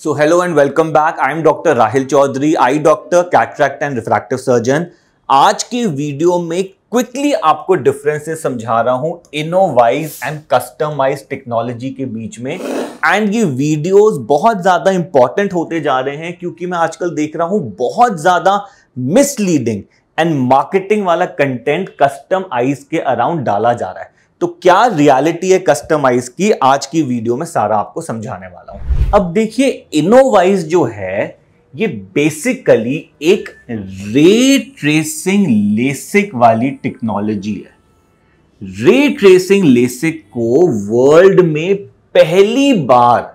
so hello and welcome back I am doctor Rahil Chaudhary eye doctor cataract and refractive surgeon आज के video में quickly आपको differences समझा रहा हूं इनोवाइज एंड कस्टमाइज टेक्नोलॉजी के बीच में एंड ये वीडियोस बहुत ज़्यादा इंपॉर्टेंट होते जा रहे हैं क्योंकि मैं आजकल देख रहा हूं बहुत ज़्यादा मिसलीडिंग एंड मार्केटिंग वाला कंटेंट कस्टम आइज के अराउंड डाला जा रहा है तो क्या रियलिटी है कस्टमाइज की आज की वीडियो में सारा आपको समझाने वाला हूं अब देखिए इनोवाइज जो है ये बेसिकली एक रे ट्रेसिंग लेसिक वाली टेक्नोलॉजी है रे ट्रेसिंग लेसिक को वर्ल्ड में पहली बार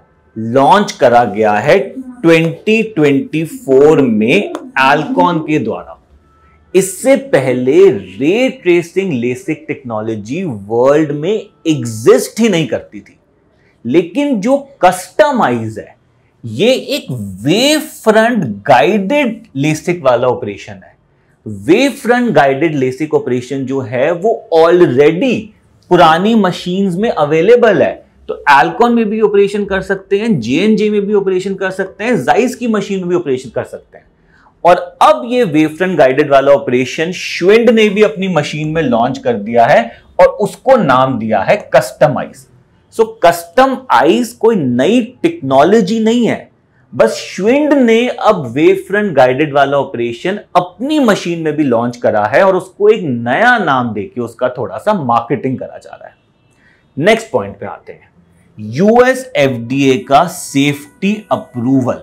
लॉन्च करा गया है 2024 में एल्कॉन के द्वारा इससे पहले ray tracing LASIK technology world में एग्जिस्ट ही नहीं करती थी लेकिन जो कस्टमाइज है ये एक वेव फ्रंट गाइडेड लेसिक वाला ऑपरेशन है wave front guided LASIK operation जो है वो ऑलरेडी पुरानी मशीन्स में अवेलेबल है तो एल्कॉन में भी ऑपरेशन कर सकते हैं जेएनजे में भी ऑपरेशन कर सकते हैं जाइस की मशीन में भी ऑपरेशन कर सकते हैं और अब ये वेफ्रन गाइडेड वाला ऑपरेशन श्वेंड ने भी अपनी मशीन में लॉन्च कर दिया है और उसको नाम दिया है कस्टमाइज सो कस्टम आइज कोई नई टेक्नोलॉजी नहीं है बस श्विंड ने अब वेव फ्रंट गाइडेड वाला ऑपरेशन अपनी मशीन में भी लॉन्च करा है और उसको एक नया नाम देके उसका थोड़ा सा मार्केटिंग करा जा रहा है नेक्स्ट पॉइंट पे आते हैं यूएस एफडीए का सेफ्टी अप्रूवल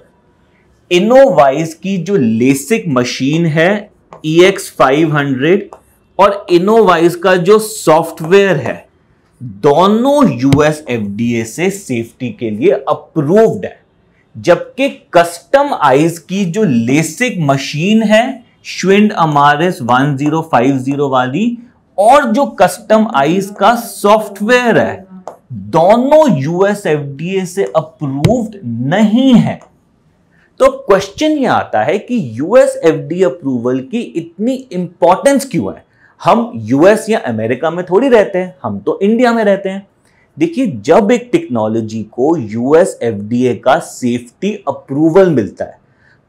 इनोवाइज की जो लेसिक मशीन है ई एक्स फाइव हंड्रेड और इनोवाइज का जो सॉफ्टवेयर है दोनों यूएस एफडीए से सेफ्टी के लिए अप्रूव्ड है जबकि कस्टम आइज की जो लेसिक मशीन है श्विंड फाइव 1050 वाली और जो कस्टम आइज का सॉफ्टवेयर है दोनों यूएस एफडीए से अप्रूव्ड नहीं है तो क्वेश्चन ये आता है कि यूएस एफडी अप्रूवल की इतनी इंपॉर्टेंस क्यों है हम यूएस या अमेरिका में थोड़ी रहते हैं हम तो इंडिया में रहते हैं देखिए जब एक टेक्नोलॉजी को यूएस एफडीए का सेफ्टी अप्रूवल मिलता है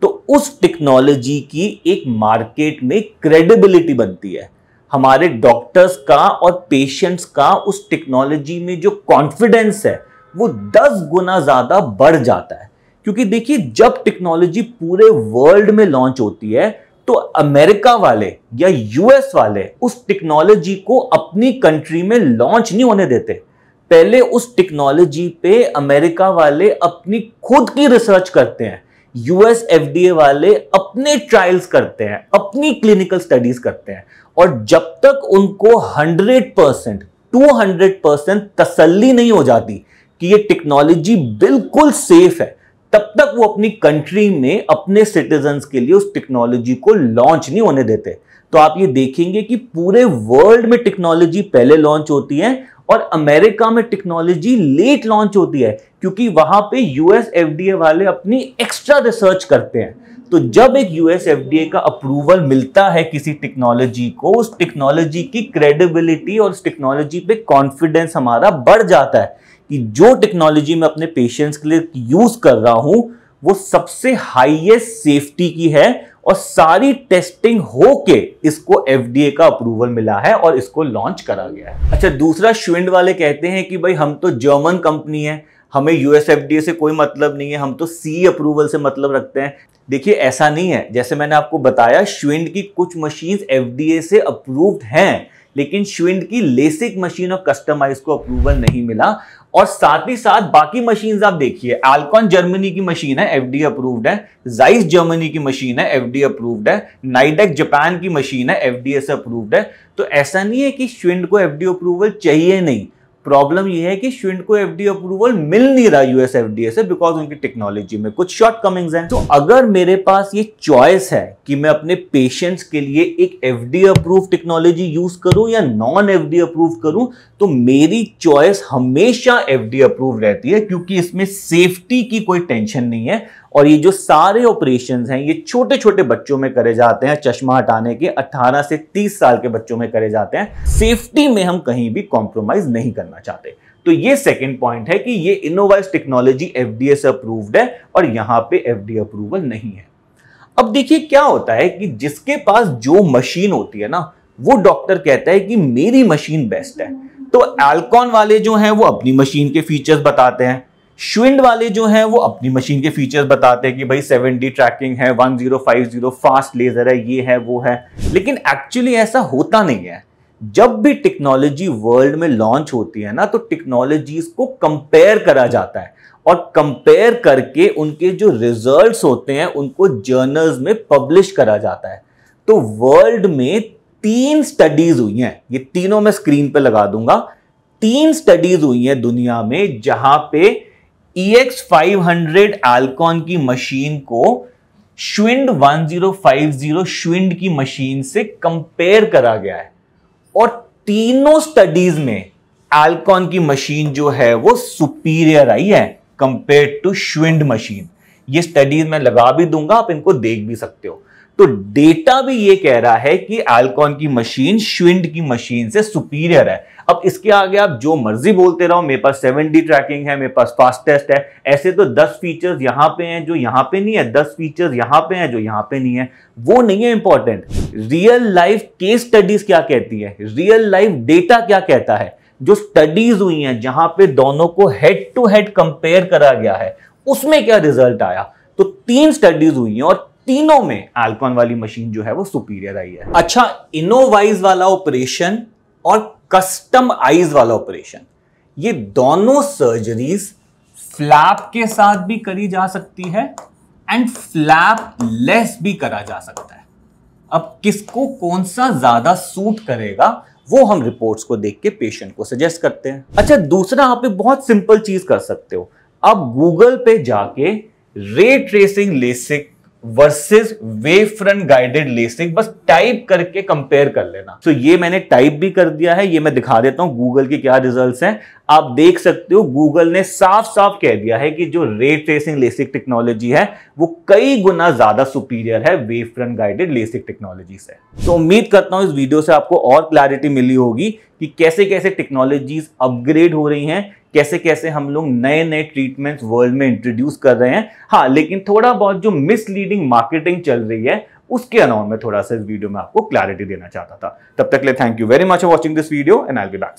तो उस टेक्नोलॉजी की एक मार्केट में क्रेडिबिलिटी बनती है हमारे डॉक्टर्स का और पेशेंट्स का उस टेक्नोलॉजी में जो कॉन्फिडेंस है वो दस गुना ज़्यादा बढ़ जाता है क्योंकि देखिए जब टेक्नोलॉजी पूरे वर्ल्ड में लॉन्च होती है तो अमेरिका वाले या यूएस वाले उस टेक्नोलॉजी को अपनी कंट्री में लॉन्च नहीं होने देते पहले उस टेक्नोलॉजी पे अमेरिका वाले अपनी खुद की रिसर्च करते हैं यूएस एफडीए वाले अपने ट्रायल्स करते हैं अपनी क्लिनिकल स्टडीज करते हैं और जब तक उनको 100 परसेंट टू परसेंट तसली नहीं हो जाती कि ये टेक्नोलॉजी बिल्कुल सेफ है तब तक वो अपनी कंट्री में अपने सिटीजन के लिए उस टेक्नोलॉजी को लॉन्च नहीं होने देते तो आप ये देखेंगे कि पूरे वर्ल्ड में टेक्नोलॉजी पहले लॉन्च होती है और अमेरिका में टेक्नोलॉजी लेट लॉन्च होती है क्योंकि वहां पे यूएस एफडीए वाले अपनी एक्स्ट्रा रिसर्च करते हैं तो जब एक यूएस एफडीए का अप्रूवल मिलता है किसी टेक्नोलॉजी को उस टेक्नोलॉजी की क्रेडिबिलिटी और उस टेक्नोलॉजी पे कॉन्फिडेंस हमारा बढ़ जाता है कि जो टेक्नोलॉजी मैं अपने पेशेंट्स के लिए यूज कर रहा हूं वो सबसे हाईएस्ट सेफ्टी की है और सारी टेस्टिंग होके इसको एफडीए का अप्रूवल मिला है और इसको लॉन्च करा गया है अच्छा दूसरा श्विंड वाले कहते हैं कि भाई हम तो जर्मन कंपनी है हमें यूएस एफडीए से कोई मतलब नहीं है हम तो सी अप्रूवल से मतलब रखते हैं देखिए ऐसा नहीं है जैसे मैंने आपको बताया श्विंड की कुछ मशीन एफडीए से अप्रूव्ड हैं लेकिन श्विंड की लेसिक मशीन और कस्टमाइज को अप्रूवल नहीं मिला और साथ ही साथ बाकी मशीन आप देखिए एल्कॉन जर्मनी की मशीन है एफडी अप्रूव्ड है जाइस जर्मनी की मशीन है एफडी अप्रूव्ड है नाइडेक जापान की मशीन है एफडीए अप्रूव्ड है तो ऐसा नहीं है कि श्विंड को डी अप्रूवल चाहिए नहीं प्रॉब्लम यह है कि स्टूडेंट को एफडी अप्रूवल मिल नहीं रहा यूएस एफडीए से बिकॉज उनकी टेक्नोलॉजी में कुछ शॉर्ट शॉर्टकमिंग्स हैं तो अगर मेरे पास ये चॉइस है कि मैं अपने पेशेंट्स के लिए एक एफडी अप्रूव टेक्नोलॉजी यूज करूं या नॉन एफडी अप्रूव करूं तो मेरी चॉइस हमेशा एफडी अप्रूव रहती है क्योंकि इसमें सेफ्टी की कोई टेंशन नहीं है और ये जो सारे ऑपरेशन हैं ये छोटे छोटे बच्चों में करे जाते हैं चश्मा हटाने के 18 से 30 साल के बच्चों में करे जाते हैं सेफ्टी में हम कहीं भी कॉम्प्रोमाइज नहीं करना चाहते तो ये सेकेंड पॉइंट है कि ये इनोवाइज टेक्नोलॉजी एफ से अप्रूव्ड है और यहाँ पे एफ अप्रूवल नहीं है अब देखिए क्या होता है कि जिसके पास जो मशीन होती है ना वो डॉक्टर कहता है कि मेरी मशीन बेस्ट है तो एल्कॉन वाले जो हैं वो अपनी मशीन के फीचर्स बताते हैं श्विंड वाले जो हैं वो अपनी मशीन के फीचर्स बताते हैं कि भाई 7D ट्रैकिंग है 1050 फास्ट लेजर है ये है वो है लेकिन एक्चुअली ऐसा होता नहीं है जब भी टेक्नोलॉजी वर्ल्ड में लॉन्च होती है ना तो टेक्नोलॉजीज को कंपेयर करा जाता है और कंपेयर करके उनके जो रिजल्ट्स होते हैं उनको जर्नल्स में पब्लिश करा जाता है तो वर्ल्ड में तीन स्टडीज हुई हैं ये तीनों मैं स्क्रीन पे लगा दूंगा तीन स्टडीज हुई हैं दुनिया में जहां पे हंड्रेड e एल्कॉन की मशीन को श्विंड 1050 श्विंड की मशीन से कंपेयर करा गया है और तीनों स्टडीज में एल्कॉन की मशीन जो है वो सुपीरियर आई है कंपेयर टू श्विंड मशीन ये स्टडीज मैं लगा भी दूंगा आप इनको देख भी सकते हो तो डेटा भी ये कह रहा है कि एल्कॉन की मशीन श्विंड की मशीन से सुपीरियर है अब इसके आगे आप जो मर्जी बोलते रहो मेरे पास 7D ट्रैकिंग है मेरे पास फास्टेस्ट है ऐसे तो 10 फीचर्स यहां पे हैं जो यहां पे नहीं है 10 फीचर्स यहां पे हैं जो यहां पे नहीं है वो नहीं है important real life case studies क्या कहती है रियल लाइफ डेटा क्या कहता है जो स्टडीज हुई हैं जहां पे दोनों को हेड टू हेड कंपेयर करा गया है उसमें क्या रिजल्ट आया तो तीन स्टडीज हुई हैं और तीनों में एल्कॉन वाली मशीन जो है वो सुपीरियर आई है अच्छा इनोवाइज वाला ऑपरेशन और कस्टम आइज वाला ऑपरेशन ये दोनों सर्जरीज फ्लैप के साथ भी करी जा सकती है एंड फ्लैप लेस भी करा जा सकता है अब किसको कौन सा ज्यादा सूट करेगा वो हम रिपोर्ट्स को देख के पेशेंट को सजेस्ट करते हैं अच्छा दूसरा आप एक बहुत सिंपल चीज कर सकते हो आप गूगल पे जाके ray tracing LASIK versus wave front guided LASIK बस टाइप करके कंपेयर कर लेना तो ये मैंने टाइप भी कर दिया है ये मैं दिखा देता हूं गूगल के क्या रिजल्ट्स हैं आप देख सकते हो गूगल ने साफ साफ कह दिया है कि जो रे ट्रेसिंग लेसिक टेक्नोलॉजी है वो कई गुना ज्यादा सुपीरियर है wave front guided LASIK technology से तो उम्मीद करता हूं इस वीडियो से आपको और क्लैरिटी मिली होगी कि कैसे कैसे टेक्नोलॉजीज अपग्रेड हो रही हैं कैसे कैसे हम लोग नए नए ट्रीटमेंट्स वर्ल्ड में इंट्रोड्यूस कर रहे हैं हाँ लेकिन थोड़ा बहुत जो मिसलीडिंग मार्केटिंग चल रही है उसके अलावा में थोड़ा सा इस वीडियो में आपको क्लैरिटी देना चाहता था तब तक ले thank you very much for watching this video and I be back